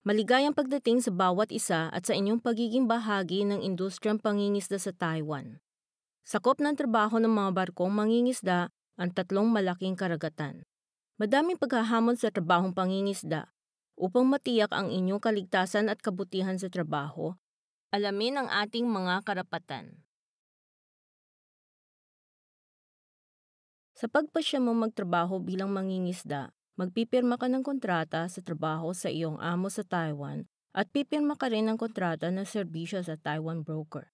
Maligayang pagdating sa bawat isa at sa inyong pagiging bahagi ng industriyang pangingisda sa Taiwan. Sakop ng trabaho ng mga barkong mangingisda ang tatlong malaking karagatan. Madaming paghahamon sa trabahong pangingisda upang matiyak ang inyong kaligtasan at kabutihan sa trabaho. Alamin ang ating mga karapatan. Sa pagpasya mo magtrabaho bilang mangingisda, magpipirma ka ng kontrata sa trabaho sa iyong amo sa Taiwan at pipirma ka rin ng kontrata ng serbisyo sa Taiwan broker.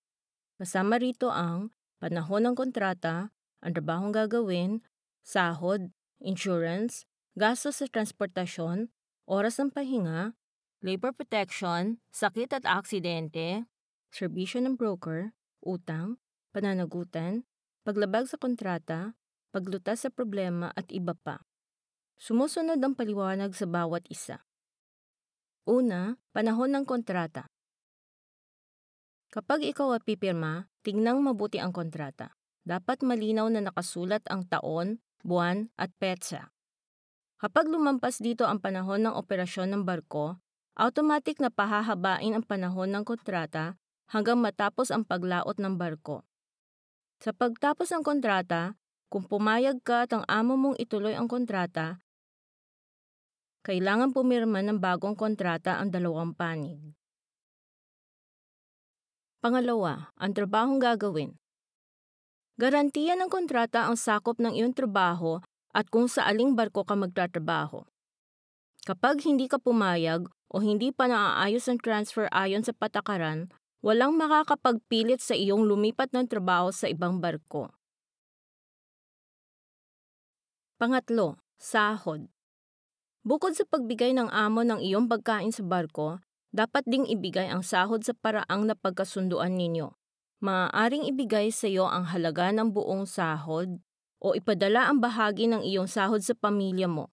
Kasama rito ang panahon ng kontrata, ang trabahong gagawin, sahod, insurance, gastos sa transportasyon, oras ng pahinga, labor protection, sakit at aksidente, serbisyo ng broker, utang, pananagutan, paglabag sa kontrata, paglutas sa problema at iba pa. Sumusunod ang paliwanag sa bawat isa. Una, panahon ng kontrata. Kapag ikaw ay pipirma, tignang mabuti ang kontrata. Dapat malinaw na nakasulat ang taon, buwan at petsa. Kapag lumampas dito ang panahon ng operasyon ng barko, automatic na pahahabain ang panahon ng kontrata hanggang matapos ang paglaot ng barko. Sa pagtapos ng kontrata, kung pumayag ka at ang amo mong ituloy ang kontrata, kailangan pumirma ng bagong kontrata ang dalawang panig. Pangalawa, ang trabahong gagawin. Garantiya ng kontrata ang sakop ng iyong trabaho at kung sa aling barko ka magtatrabaho. Kapag hindi ka pumayag o hindi pa naaayos ang transfer ayon sa patakaran, walang makakapagpilit sa iyong lumipat ng trabaho sa ibang barko. Pangatlo, sahod. Bukod sa pagbigay ng amo ng iyong pagkain sa barko, dapat ding ibigay ang sahod sa paraang napagkasunduan ninyo. Maaaring ibigay sa iyo ang halaga ng buong sahod o ipadala ang bahagi ng iyong sahod sa pamilya mo.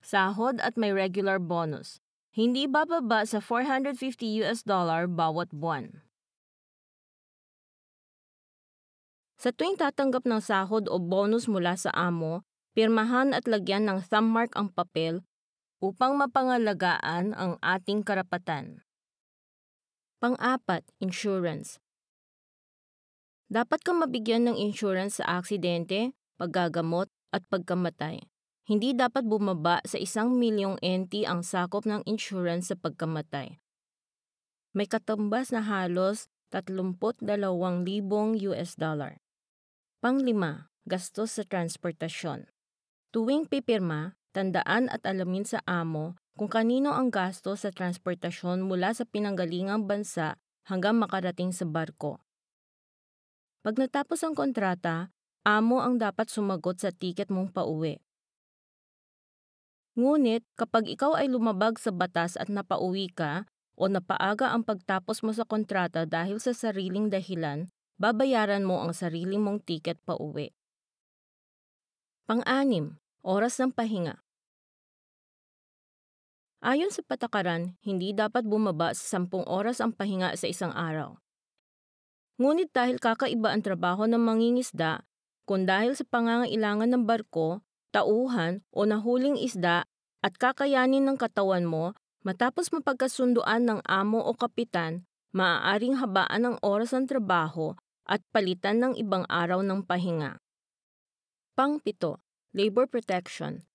Sahod at may regular bonus. Hindi bababa sa 450 US dollar bawat buwan. Sa tuwing tatanggap ng sahod o bonus mula sa amo, pirmahan at lagyan ng thumbmark ang papel upang mapangalagaan ang ating karapatan. Pang-apat, insurance. Dapat kang mabigyan ng insurance sa aksidente, paggagamot, at pagkamatay. Hindi dapat bumaba sa isang milyong NT ang sakop ng insurance sa pagkamatay. May katumbas na halos 32,000 US dollar. Panglima, gastos sa transportasyon. Tuwing pipirma, Tandaan at alamin sa amo kung kanino ang gasto sa transportasyon mula sa pinanggalingang bansa hanggang makarating sa barko. Pag natapos ang kontrata, amo ang dapat sumagot sa tiket mong pauwi. Ngunit kapag ikaw ay lumabag sa batas at napauwi ka o napaaga ang pagtapos mo sa kontrata dahil sa sariling dahilan, babayaran mo ang sarili mong tiket pauwi. Pang-anim, oras ng pahinga. Ayon sa patakaran, hindi dapat bumaba sa 10 oras ang pahinga sa isang araw. Ngunit dahil kakaiba ang trabaho ng mangingisda, kung dahil sa pangangailangan ng barko, tauhan o nahuling isda at kakayanin ng katawan mo, matapos mapagkasunduan ng amo o kapitan, maaaring habaan ang oras ng trabaho at palitan ng ibang araw ng pahinga. Pangpito, labor protection.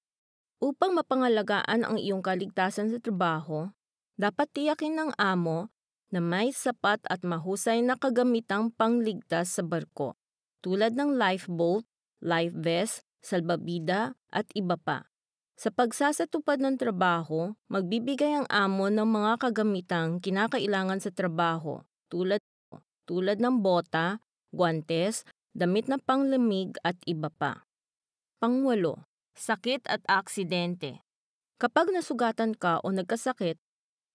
Upang mapangalagaan ang iyong kaligtasan sa trabaho, dapat tiyakin ng amo na may sapat at mahusay na kagamitang pangligtas sa barko, tulad ng lifeboat, life vest, salbabida, at iba pa. Sa pagsasatupad ng trabaho, magbibigay ang amo ng mga kagamitang kinakailangan sa trabaho, tulad tulad ng bota, guantes, damit na panglamig at iba pa. Pangwalo, sakit at aksidente. Kapag nasugatan ka o nagkasakit,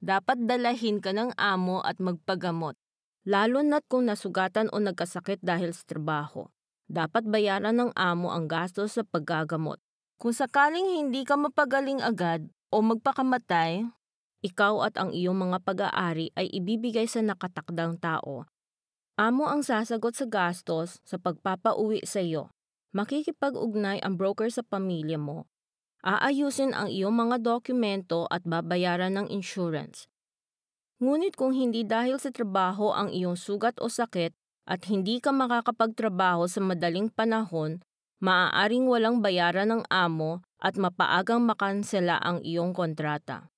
dapat dalahin ka ng amo at magpagamot, lalo na't kung nasugatan o nagkasakit dahil sa trabaho. Dapat bayaran ng amo ang gastos sa paggagamot. Kung sakaling hindi ka mapagaling agad o magpakamatay, ikaw at ang iyong mga pag-aari ay ibibigay sa nakatakdang tao. Amo ang sasagot sa gastos sa pagpapauwi sa iyo makikipag-ugnay ang broker sa pamilya mo. Aayusin ang iyong mga dokumento at babayaran ng insurance. Ngunit kung hindi dahil sa trabaho ang iyong sugat o sakit at hindi ka makakapagtrabaho sa madaling panahon, maaaring walang bayaran ng amo at mapaagang makansela ang iyong kontrata.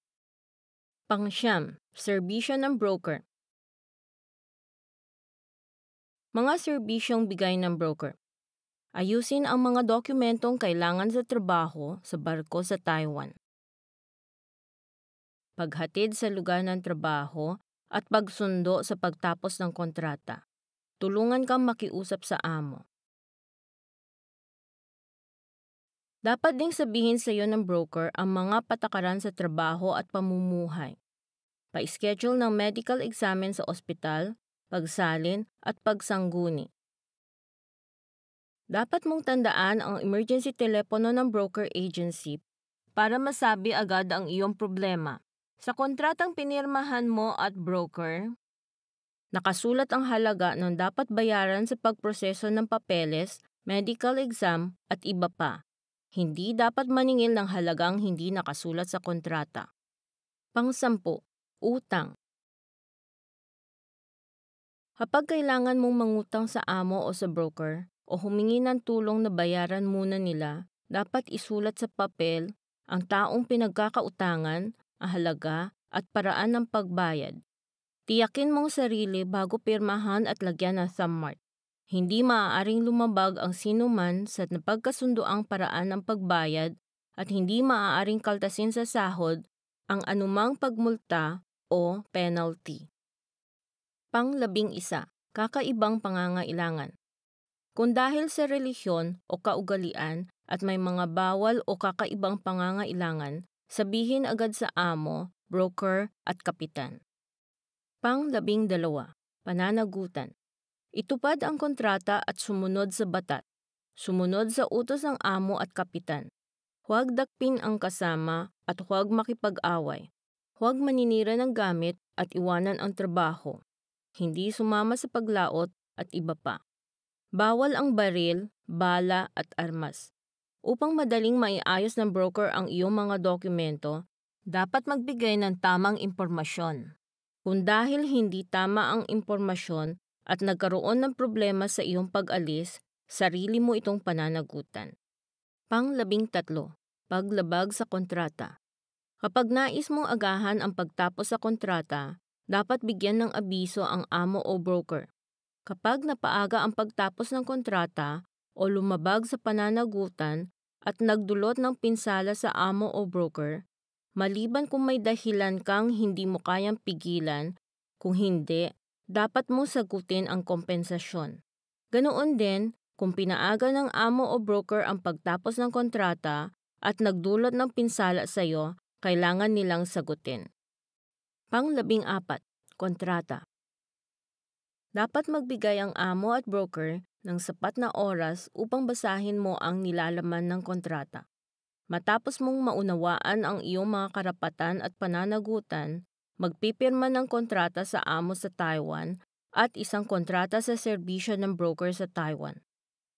Pangsyam, serbisyo ng broker. Mga serbisyong bigay ng broker. Ayusin ang mga dokumentong kailangan sa trabaho sa barko sa Taiwan. Paghatid sa lugar ng trabaho at pagsundo sa pagtapos ng kontrata. Tulungan kang makiusap sa amo. Dapat ding sabihin sa iyo ng broker ang mga patakaran sa trabaho at pamumuhay. Pa-schedule ng medical examen sa ospital, pagsalin at pagsangguni. Dapat mong tandaan ang emergency telepono ng broker agency para masabi agad ang iyong problema. Sa kontratang pinirmahan mo at broker, nakasulat ang halaga ng dapat bayaran sa pagproseso ng papeles, medical exam at iba pa. Hindi dapat maningil ng halagang hindi nakasulat sa kontrata. Pangsampu, utang. Kapag kailangan mong mangutang sa amo o sa broker, o humingi ng tulong na bayaran muna nila, dapat isulat sa papel ang taong pinagkakautangan, ang halaga at paraan ng pagbayad. Tiyakin mong sarili bago pirmahan at lagyan ng thumb mark. Hindi maaaring lumabag ang sinuman sa napagkasundoang paraan ng pagbayad at hindi maaaring kaltasin sa sahod ang anumang pagmulta o penalty. Panglabing isa, kakaibang pangangailangan. Kung dahil sa relihiyon o kaugalian at may mga bawal o kakaibang pangangailangan, sabihin agad sa amo, broker at kapitan. Panglabing dalawa, pananagutan. Itupad ang kontrata at sumunod sa batat. Sumunod sa utos ng amo at kapitan. Huwag dakpin ang kasama at huwag makipag-away. Huwag maninira ng gamit at iwanan ang trabaho. Hindi sumama sa paglaot at iba pa. Bawal ang baril, bala at armas. Upang madaling maiayos ng broker ang iyong mga dokumento, dapat magbigay ng tamang impormasyon. Kung dahil hindi tama ang impormasyon at nagkaroon ng problema sa iyong pag-alis, sarili mo itong pananagutan. Panglabing tatlo, paglabag sa kontrata. Kapag nais mong agahan ang pagtapos sa kontrata, dapat bigyan ng abiso ang amo o broker. Kapag napaaga ang pagtapos ng kontrata o lumabag sa pananagutan at nagdulot ng pinsala sa amo o broker, maliban kung may dahilan kang hindi mo kayang pigilan, kung hindi, dapat mo sagutin ang kompensasyon. Ganoon din, kung pinaaga ng amo o broker ang pagtapos ng kontrata at nagdulot ng pinsala sa iyo, kailangan nilang sagutin. Panglabing apat, kontrata. Dapat magbigay ang amo at broker ng sapat na oras upang basahin mo ang nilalaman ng kontrata. Matapos mong maunawaan ang iyong mga karapatan at pananagutan, magpipirma ng kontrata sa amo sa Taiwan at isang kontrata sa serbisyo ng broker sa Taiwan.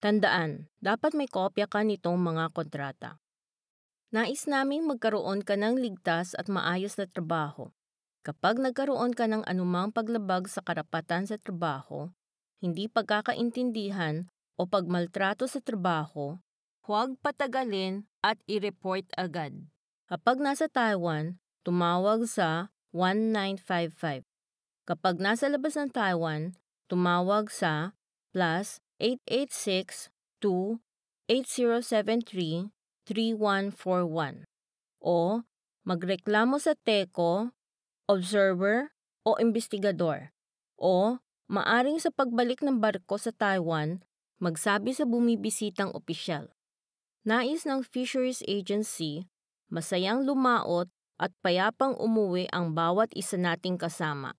Tandaan, dapat may kopya ka nitong mga kontrata. Nais naming magkaroon ka ng ligtas at maayos na trabaho. Kapag nagkaroon ka ng anumang paglabag sa karapatan sa trabaho, hindi pagkakaintindihan o pagmaltrato sa trabaho, huwag patagalin at i-report agad. Kapag nasa Taiwan, tumawag sa 1955. Kapag nasa labas ng Taiwan, tumawag sa plus 886-2-8073-3141 o magreklamo sa TECO observer o investigador o maaring sa pagbalik ng barko sa Taiwan magsabi sa bumibisitang opisyal. Nais ng Fisheries Agency, masayang lumaot at payapang umuwi ang bawat isa nating kasama.